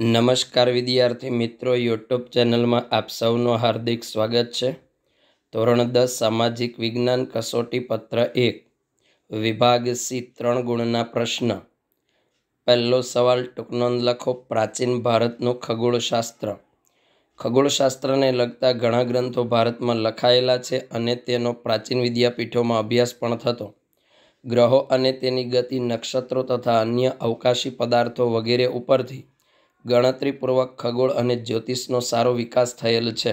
નમસ્કાર વિદ્યાર્થી મિત્રો યુટ્યુબ ચેનલમાં આપ સૌનું હાર્દિક સ્વાગત છે ધોરણ દસ સામાજિક વિજ્ઞાન કસોટી પત્ર એક વિભાગ સી ત્રણ ગુણના પ્રશ્ન પહેલો સવાલ ટૂંકનો લખો પ્રાચીન ભારતનું ખગોળશાસ્ત્ર ખગોળશાસ્ત્રને લગતા ઘણા ગ્રંથો ભારતમાં લખાયેલા છે અને તેનો પ્રાચીન વિદ્યાપીઠોમાં અભ્યાસ પણ થતો ગ્રહો અને તેની ગતિ નક્ષત્રો તથા અન્ય અવકાશી પદાર્થો વગેરે ઉપરથી ગણતરીપૂર્વક ખગોળ અને જ્યોતિષનો સારો વિકાસ થયેલ છે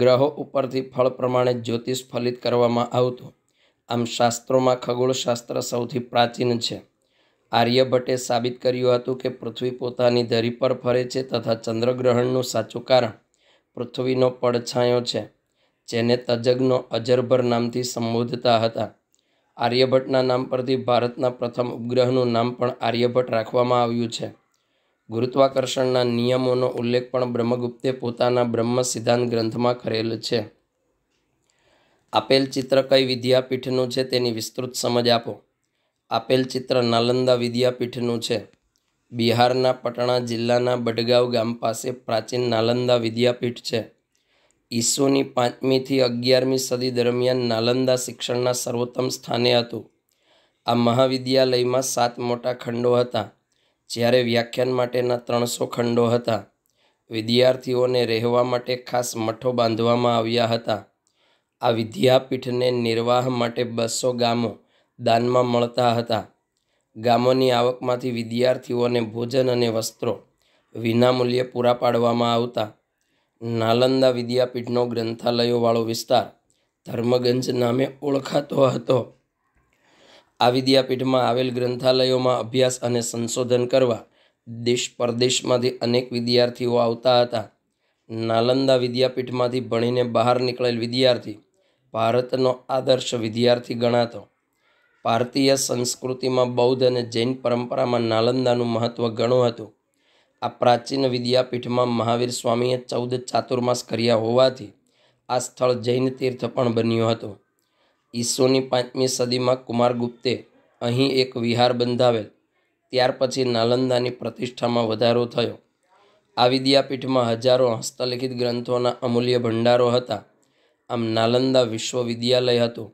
ગ્રહો ઉપરથી ફળ પ્રમાણે જ્યોતિષ ફલિત કરવામાં આવતું આમ શાસ્ત્રોમાં ખગોળશાસ્ત્ર સૌથી પ્રાચીન છે આર્યભટ્ટે સાબિત કર્યું હતું કે પૃથ્વી પોતાની ધરી પર ફરે છે તથા ચંદ્રગ્રહણનું સાચું કારણ પૃથ્વીનો પડછાયો છે જેને તજજ્ઞો અજરભર નામથી સંબોધતા હતા આર્યભટ્ટના નામ પરથી ભારતના પ્રથમ ઉપગ્રહનું નામ પણ આર્યભટ્ટ રાખવામાં આવ્યું છે ગુરુત્વાકર્ષણના નિયમોનો ઉલ્લેખ પણ બ્રહ્મગુપ્તે પોતાના બ્રહ્મ સિદ્ધાંત ગ્રંથમાં કરેલ છે આપેલ ચિત્ર કઈ વિદ્યાપીઠનું છે તેની વિસ્તૃત સમજ આપો આપેલ ચિત્ર નાલંદા વિદ્યાપીઠનું છે બિહારના પટણા જિલ્લાના બડગાંવ ગામ પાસે પ્રાચીન નાલંદા વિદ્યાપીઠ છે ઈસુની પાંચમીથી અગિયારમી સદી દરમિયાન નાલંદા શિક્ષણના સર્વોત્તમ સ્થાને હતું આ મહાવિદ્યાલયમાં સાત મોટા ખંડો હતા જ્યારે વ્યાખ્યાન માટેના ત્રણસો ખંડો હતા વિદ્યાર્થીઓને રહેવા માટે ખાસ મઠો બાંધવામાં આવ્યા હતા આ વિદ્યાપીઠને નિર્વાહ માટે બસો ગામો દાનમાં મળતા હતા ગામોની આવકમાંથી વિદ્યાર્થીઓને ભોજન અને વસ્ત્રો વિનામૂલ્યે પૂરા પાડવામાં આવતા નાલંદા વિદ્યાપીઠનો ગ્રંથાલયોવાળો વિસ્તાર ધર્મગંજ નામે ઓળખાતો હતો આ વિદ્યાપીઠમાં આવેલ ગ્રંથાલયોમાં અભ્યાસ અને સંશોધન કરવા દેશ પરદેશમાંથી અનેક વિદ્યાર્થીઓ આવતા હતા નાલંદા વિદ્યાપીઠમાંથી ભણીને બહાર નીકળેલ વિદ્યાર્થી ભારતનો આદર્શ વિદ્યાર્થી ગણાતો ભારતીય સંસ્કૃતિમાં બૌદ્ધ અને જૈન પરંપરામાં નાલંદાનું મહત્ત્વ ઘણું હતું આ પ્રાચીન વિદ્યાપીઠમાં મહાવીર સ્વામીએ ચૌદ ચાતુર્માસ કર્યા હોવાથી આ સ્થળ જૈન તીર્થ પણ બન્યું હતું ઈસોની પાંચમી સદીમાં કુમારગુપ્તે અહીં એક વિહાર બંધાવેલ ત્યાર પછી નાલંદાની પ્રતિષ્ઠામાં વધારો થયો આ વિદ્યાપીઠમાં હજારો હસ્તલિખિત ગ્રંથોના અમૂલ્ય ભંડારો હતા આમ નાલંદા વિશ્વવિદ્યાલય હતું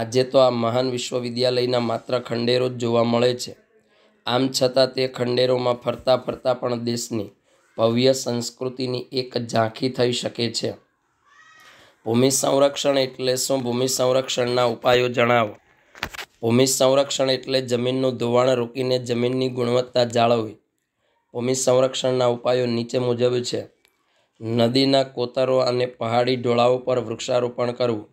આજે તો આ મહાન વિશ્વવિદ્યાલયના માત્ર ખંડેરો જ જોવા મળે છે આમ છતાં તે ખંડેરોમાં ફરતા ફરતા પણ દેશની ભવ્ય સંસ્કૃતિની એક ઝાંખી થઈ શકે છે ભૂમિ સંરક્ષણ એટલે શું ભૂમિ સંરક્ષણના ઉપાયો જણાવો ભૂમિ સંરક્ષણ એટલે જમીનનું ધોવાણ રોકીને જમીનની ગુણવત્તા જાળવવી ભૂમિ સંરક્ષણના ઉપાયો નીચે મુજબ છે નદીના કોતરો અને પહાડી ઢોળાવો પર વૃક્ષારોપણ કરવું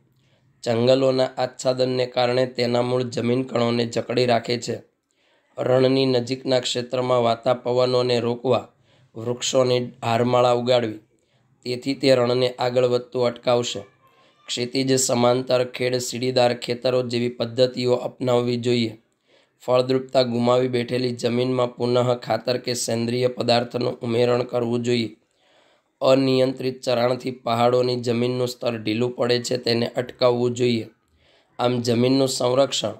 જંગલોના આચ્છાદનને કારણે તેના મૂળ જમીન કણોને જકડી રાખે છે રણની નજીકના ક્ષેત્રમાં વાતાપવનોને રોકવા વૃક્ષોની હારમાળા ઉગાડવી તેથી તે રણને આગળ વધતું અટકાવશે ક્ષિતિજ સમાંતર ખેડ સીડીદાર ખેતરો જેવી પદ્ધતિઓ અપનાવવી જોઈએ ફળદ્રુપતા ગુમાવી બેઠેલી જમીનમાં પુનઃ ખાતર કે સેન્દ્રિય પદાર્થનું ઉમેરણ કરવું જોઈએ અનિયંત્રિત ચરાણથી પહાડોની જમીનનું સ્તર ઢીલું પડે છે તેને અટકાવવું જોઈએ આમ જમીનનું સંરક્ષણ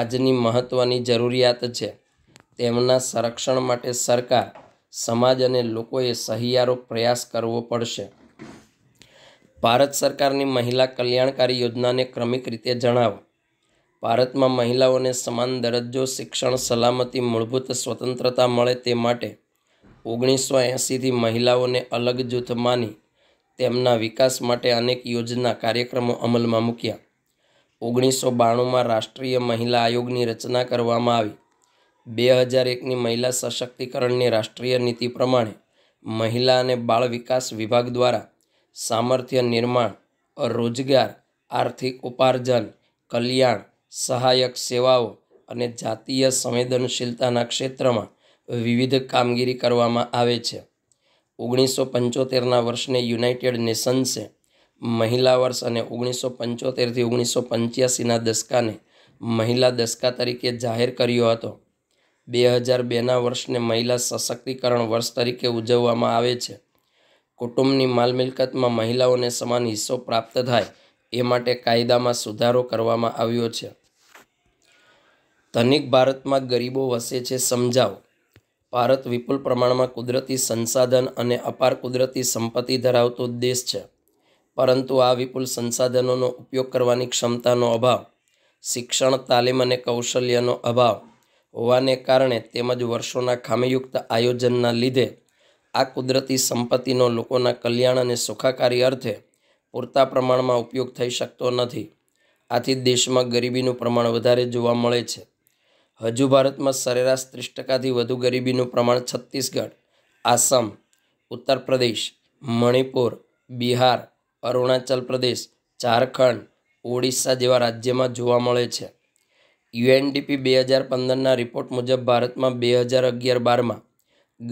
આજની મહત્ત્વની જરૂરિયાત છે તેમના સંરક્ષણ માટે સરકાર સમાજ અને લોકોએ સહિયારો પ્રયાસ કરવો પડશે ભારત સરકારની મહિલા કલ્યાણકારી યોજનાને ક્રમિક રીતે જણાવો ભારતમાં મહિલાઓને સમાન દરજ્જો શિક્ષણ સલામતી મૂળભૂત સ્વતંત્રતા મળે તે માટે ઓગણીસો એંસીથી મહિલાઓને અલગ જૂથ માની તેમના વિકાસ માટે અનેક યોજના કાર્યક્રમો અમલમાં મૂક્યા ઓગણીસો બાણુંમાં રાષ્ટ્રીય મહિલા આયોગની રચના કરવામાં આવી બે હજાર એકની મહિલા સશક્તિકરણની રાષ્ટ્રીય નીતિ પ્રમાણે મહિલા અને બાળ વિકાસ વિભાગ દ્વારા સામર્થ્ય નિર્માણ રોજગાર આર્થિક ઉપાર્જન કલ્યાણ સહાયક સેવાઓ અને જાતીય સંવેદનશીલતાના ક્ષેત્રમાં વિવિધ કામગીરી કરવામાં આવે છે ઓગણીસો પંચોતેરના વર્ષને યુનાઇટેડ નેશન્સે મહિલા વર્ષ અને ઓગણીસો પંચોતેરથી ઓગણીસો પંચ્યાસીના દસકાને મહિલા દસકા તરીકે જાહેર કર્યો હતો બે હજાર બેના વર્ષને મહિલા સશક્તિકરણ વર્ષ તરીકે ઉજવવામાં આવે છે કુટુંબની માલ મિલકતમાં મહિલાઓને સમાન હિસ્સો પ્રાપ્ત થાય એ માટે કાયદામાં સુધારો કરવામાં આવ્યો છે ધનિક ભારતમાં ગરીબો વસે છે સમજાવો ભારત વિપુલ પ્રમાણમાં કુદરતી સંસાધન અને અપાર કુદરતી સંપત્તિ ધરાવતો દેશ છે પરંતુ આ વિપુલ સંસાધનોનો ઉપયોગ કરવાની ક્ષમતાનો અભાવ શિક્ષણ તાલીમ અને કૌશલ્યનો અભાવ હોવાને કારણે તેમજ વર્ષોના ખામીયુક્ત આયોજનના લીધે આ કુદરતી સંપત્તિનો લોકોના કલ્યાણ અને સુખાકારી અર્થે પૂરતા પ્રમાણમાં ઉપયોગ થઈ શકતો નથી આથી દેશમાં ગરીબીનું પ્રમાણ વધારે જોવા મળે છે હજુ ભારતમાં સરેરાશ ત્રીસ ટકાથી વધુ ગરીબીનું પ્રમાણ છત્તીસગઢ આસામ ઉત્તર પ્રદેશ મણિપુર બિહાર અરુણાચલ પ્રદેશ ઝારખંડ ઓડિશા જેવા રાજ્યમાં જોવા મળે છે યુએનડીપી બે હજાર પંદરના રિપોર્ટ મુજબ ભારતમાં બે હજાર અગિયાર બારમાં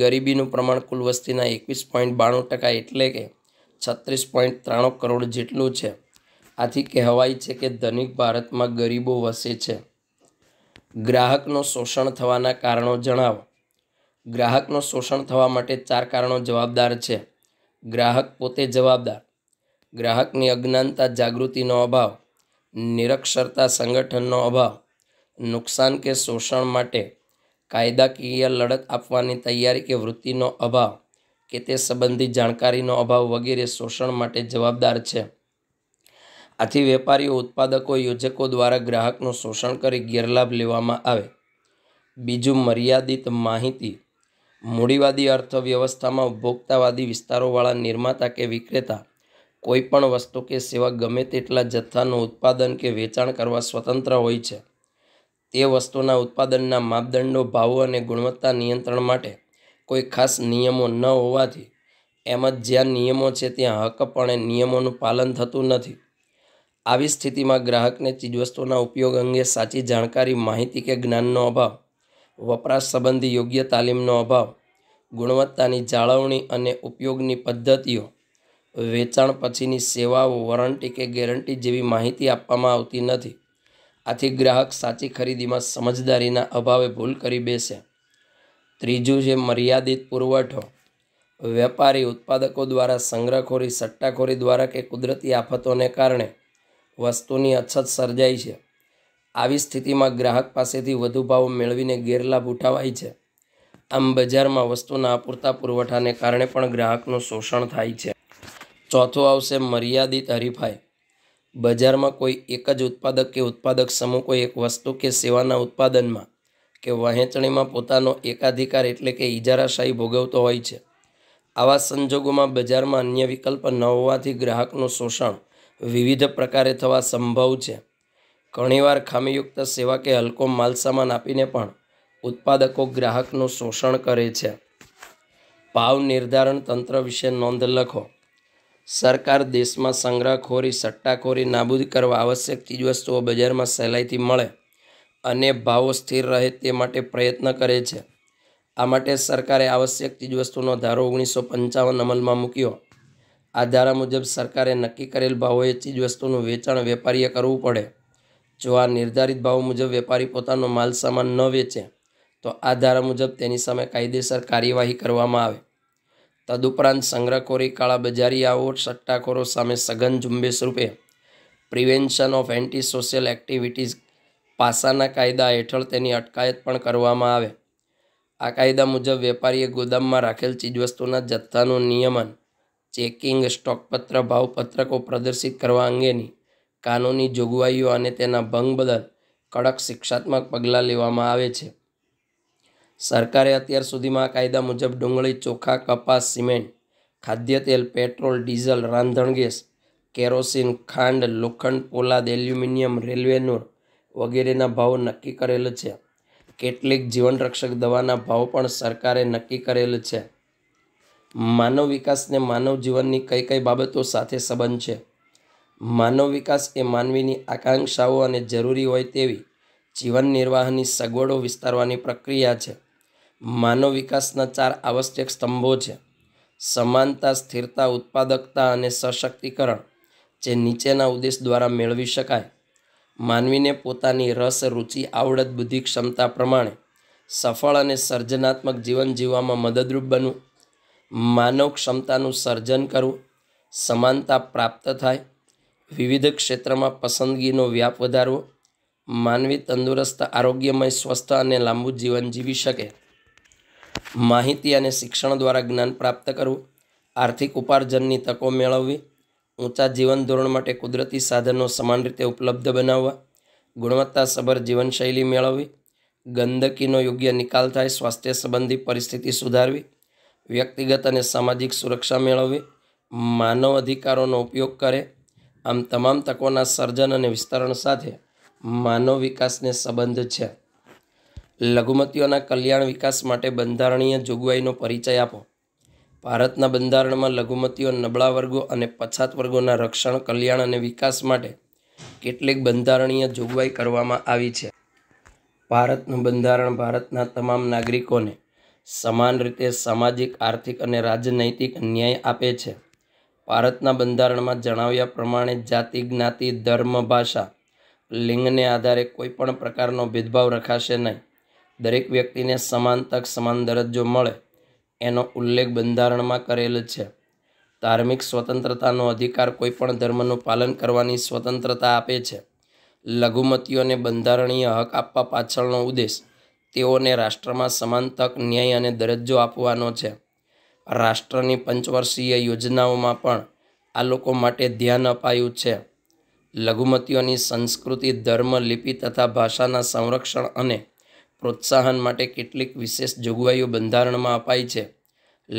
ગરીબીનું પ્રમાણ કુલ વસ્તીના એકવીસ પોઈન્ટ બાણું ટકા એટલે કે છત્રીસ પોઈન્ટ ત્રાણું કરોડ જેટલું છે આથી કહેવાય છે કે ધનિક ભારતમાં ગરીબો વસે છે ગ્રાહકનું શોષણ થવાના કારણો જણાવો ગ્રાહકનું શોષણ થવા માટે ચાર કારણો જવાબદાર છે ગ્રાહક પોતે જવાબદાર ગ્રાહકની અજ્ઞાનતા જાગૃતિનો અભાવ નિરક્ષરતા સંગઠનનો અભાવ નુકસાન કે શોષણ માટે કાયદાકીય લડત આપવાની તૈયારી કે વૃત્તિનો અભાવ કે તે સંબંધિત જાણકારીનો અભાવ વગેરે શોષણ માટે જવાબદાર છે આથી વેપારીઓ ઉત્પાદકો યોજકો દ્વારા ગ્રાહકનું શોષણ કરી ગેરલાભ લેવામાં આવે બીજું મર્યાદિત માહિતી મૂડીવાદી અર્થવ્યવસ્થામાં ઉપભોક્તાવાદી વિસ્તારોવાળા નિર્માતા કે વિક્રેતા કોઈપણ વસ્તુ કે સેવા ગમે તેટલા જથ્થાનું ઉત્પાદન કે વેચાણ કરવા સ્વતંત્ર હોય છે તે વસ્તુના ઉત્પાદનના માપદંડો ભાવો અને ગુણવત્તા નિયંત્રણ માટે કોઈ ખાસ નિયમો ન હોવાથી એમ જ જ્યાં નિયમો છે ત્યાં હકપણે નિયમોનું પાલન થતું નથી આવી સ્થિતિમાં ગ્રાહકને ચીજવસ્તુના ઉપયોગ અંગે સાચી જાણકારી માહિતી કે જ્ઞાનનો અભાવ વપરાશ સંબંધી યોગ્ય તાલીમનો અભાવ ગુણવત્તાની જાળવણી અને ઉપયોગની પદ્ધતિઓ વેચાણ પછીની સેવાઓ વોરંટી કે ગેરંટી જેવી માહિતી આપવામાં આવતી નથી આથી ગ્રાહક સાચી ખરીદીમાં સમજદારીના અભાવે ભૂલ કરી બેસે ત્રીજું છે મર્યાદિત પુરવઠો વેપારી ઉત્પાદકો દ્વારા સંગ્રહખોરી સટ્ટાખોરી દ્વારા કે કુદરતી આફતોને કારણે વસ્તુની અછત સર્જાય છે આવી સ્થિતિમાં ગ્રાહક પાસેથી વધુ ભાવો મેળવીને ગેરલાભ ઉઠાવાય છે આમ બજારમાં વસ્તુના અપૂરતા પુરવઠાને કારણે પણ ગ્રાહકનું શોષણ થાય છે ચોથું આવશે મર્યાદિત હરીફાઈ બજારમાં કોઈ એક જ ઉત્પાદક કે ઉત્પાદક સમૂહ કોઈ એક વસ્તુ કે સેવાના ઉત્પાદનમાં કે વહેંચણીમાં પોતાનો એકાધિકાર એટલે કે ઇજારાશાહી ભોગવતો હોય છે આવા સંજોગોમાં બજારમાં અન્ય વિકલ્પ ન હોવાથી ગ્રાહકનું શોષણ વિવિધ પ્રકારે થવા સંભવ છે ઘણીવાર ખામીયુક્ત સેવા કે હલકો માલસામાન આપીને પણ ઉત્પાદકો ગ્રાહકનું શોષણ કરે છે ભાવ નિર્ધારણ તંત્ર વિશે નોંધ લખો સરકાર દેશમાં સંગ્રહખોરી સટ્ટાખોરી નાબૂદ કરવા આવશ્યક ચીજવસ્તુઓ બજારમાં સહેલાઈથી મળે અને ભાવો સ્થિર રહે તે માટે પ્રયત્ન કરે છે આ માટે સરકારે આવશ્યક ચીજવસ્તુનો ધારો ઓગણીસો પંચાવન અમલમાં મૂક્યો આ ધારા મુજબ સરકારે નક્કી કરેલ ભાવોએ ચીજવસ્તુનું વેચાણ વેપારીએ કરવું પડે જો આ નિર્ધારિત ભાવ મુજબ વેપારી પોતાનો માલ સામાન ન વેચે તો આ ધારા મુજબ તેની સામે કાયદેસર કાર્યવાહી કરવામાં આવે તદુપરાંત સંગ્રહખોરી કાળાબજારીયાઓ સટ્ટાખોરો સામે સઘન ઝુંબેશ રૂપે prevention of anti social activities પાસાના કાયદા હેઠળ તેની અટકાયત પણ કરવામાં આવે આ કાયદા મુજબ વેપારીએ ગોદામમાં રાખેલ ચીજવસ્તુના જથ્થાનું નિયમન ચેકિંગ સ્ટોકપત્ર ભાવપત્રકો પ્રદર્શિત કરવા અંગેની કાનૂની જોગવાઈઓ અને તેના ભંગ બદલ કડક શિક્ષાત્મક પગલાં લેવામાં આવે છે સરકારે અત્યાર સુધીમાં કાયદા મુજબ ડુંગળી ચોખા કપાસ સિમેન્ટ ખાદ્ય તેલ પેટ્રોલ ડીઝલ રાંધણગેસ કેરોસીન ખાંડ લોખંડ પોલાદ એલ્યુમિનિયમ રેલવેનું વગેરેના ભાવ નક્કી કરેલ છે કેટલીક જીવનરક્ષક દવાના ભાવ પણ સરકારે નક્કી કરેલ છે માનવ વિકાસને માનવ જીવનની કઈ કઈ બાબતો સાથે સંબંધ છે માનવ વિકાસ એ માનવીની આકાંક્ષાઓ અને જરૂરી હોય તેવી જીવન નિર્વાહની સગવડો વિસ્તારવાની પ્રક્રિયા છે માનવ વિકાસના ચાર આવશ્યક સ્તંભો છે સમાનતા સ્થિરતા ઉત્પાદકતા અને સશક્તિકરણ જે નીચેના ઉદ્દેશ દ્વારા મેળવી શકાય માનવીને પોતાની રસ રુચિ આવડત બુદ્ધિ ક્ષમતા પ્રમાણે સફળ અને સર્જનાત્મક જીવન જીવવામાં મદદરૂપ બનવું માનવ ક્ષમતાનું સર્જન કરવું સમાનતા પ્રાપ્ત થાય વિવિધ ક્ષેત્રમાં પસંદગીનો વ્યાપ વધારવો માનવી તંદુરસ્ત આરોગ્યમય સ્વસ્થ અને લાંબુ જીવન જીવી શકે માહિતી અને શિક્ષણ દ્વારા જ્ઞાન પ્રાપ્ત કરવું આર્થિક ઉપાર્જનની તકો મેળવવી ઊંચા જીવન ધોરણ માટે કુદરતી સાધનો સમાન રીતે ઉપલબ્ધ બનાવવા ગુણવત્તાસભર જીવનશૈલી મેળવવી ગંદકીનો યોગ્ય નિકાલ થાય સ્વાસ્થ્ય સંબંધી પરિસ્થિતિ સુધારવી વ્યક્તિગત અને સામાજિક સુરક્ષા મેળવવી માનવ અધિકારોનો ઉપયોગ કરે આમ તમામ તકોના સર્જન અને વિસ્તરણ સાથે માનવ વિકાસને સંબંધ છે લઘુમતીઓના કલ્યાણ વિકાસ માટે બંધારણીય જોગવાઈનો પરિચય આપો ભારતના બંધારણમાં લઘુમતીઓ નબળા વર્ગો અને પછાત વર્ગોના રક્ષણ કલ્યાણ અને વિકાસ માટે કેટલીક બંધારણીય જોગવાઈ કરવામાં આવી છે ભારતનું બંધારણ ભારતના તમામ નાગરિકોને સમાન રીતે સામાજિક આર્થિક અને રાજનૈતિક ન્યાય આપે છે ભારતના બંધારણમાં જણાવ્યા પ્રમાણે જાતિ જ્ઞાતિ ધર્મ ભાષા લિંગને આધારે કોઈપણ પ્રકારનો ભેદભાવ રખાશે નહીં દરેક વ્યક્તિને સમાન તક સમાન દરજ્જો મળે એનો ઉલ્લેખ બંધારણમાં કરેલ છે ધાર્મિક સ્વતંત્રતાનો અધિકાર કોઈપણ ધર્મનું પાલન કરવાની સ્વતંત્રતા આપે છે લઘુમતીઓને બંધારણીય હક આપવા પાછળનો ઉદ્દેશ તેઓને રાષ્ટ્રમાં સમાન તક ન્યાય અને દરજ્જો આપવાનો છે રાષ્ટ્રની પંચવર્ષીય યોજનાઓમાં પણ આ લોકો માટે ધ્યાન અપાયું છે લઘુમતીઓની સંસ્કૃતિ ધર્મ લિપિ તથા ભાષાના સંરક્ષણ અને પ્રોત્સાહન માટે કેટલીક વિશેષ જોગવાઈઓ બંધારણમાં અપાઈ છે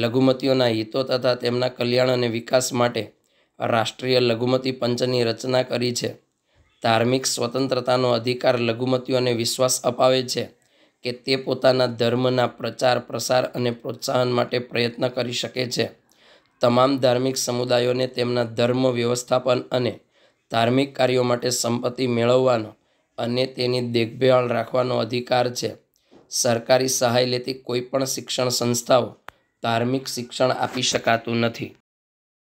લઘુમતીઓના હિતો તથા તેમના કલ્યાણ અને વિકાસ માટે રાષ્ટ્રીય લઘુમતી પંચની રચના કરી છે ધાર્મિક સ્વતંત્રતાનો અધિકાર લઘુમતીઓને વિશ્વાસ અપાવે છે કે તે પોતાના ધર્મના પ્રચાર પ્રસાર અને પ્રોત્સાહન માટે પ્રયત્ન કરી શકે છે તમામ ધાર્મિક સમુદાયોને તેમના ધર્મ વ્યવસ્થાપન અને ધાર્મિક કાર્યો માટે સંપત્તિ મેળવવાનો અને તેની દેખભાળ રાખવાનો અધિકાર છે સરકારી સહાય લેતી કોઈપણ શિક્ષણ સંસ્થાઓ ધાર્મિક શિક્ષણ આપી શકાતું નથી